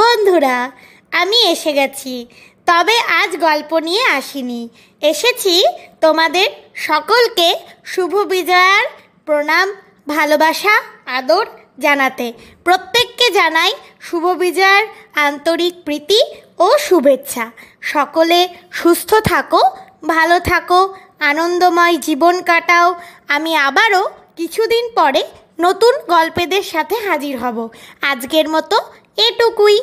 বন্ধুরা আমি এসে গেছি তবে আজ গল্প নিয়ে আসিনি এসেছি তোমাদের সকলকে শুভ বিজয়ার প্রণাম ভালোবাসা আদর জানাতে প্রত্যেককে জানাই শুভ বিজয়ার আন্তরিক প্রীতি ও শুভেচ্ছা সকলে সুস্থ থাকো ভালো থাকো আনন্দময় জীবন কাটাও আমি আবারও কিছুদিন পরে নতুন গল্পেদের সাথে হাজির হব আজকের মতো এটুকুই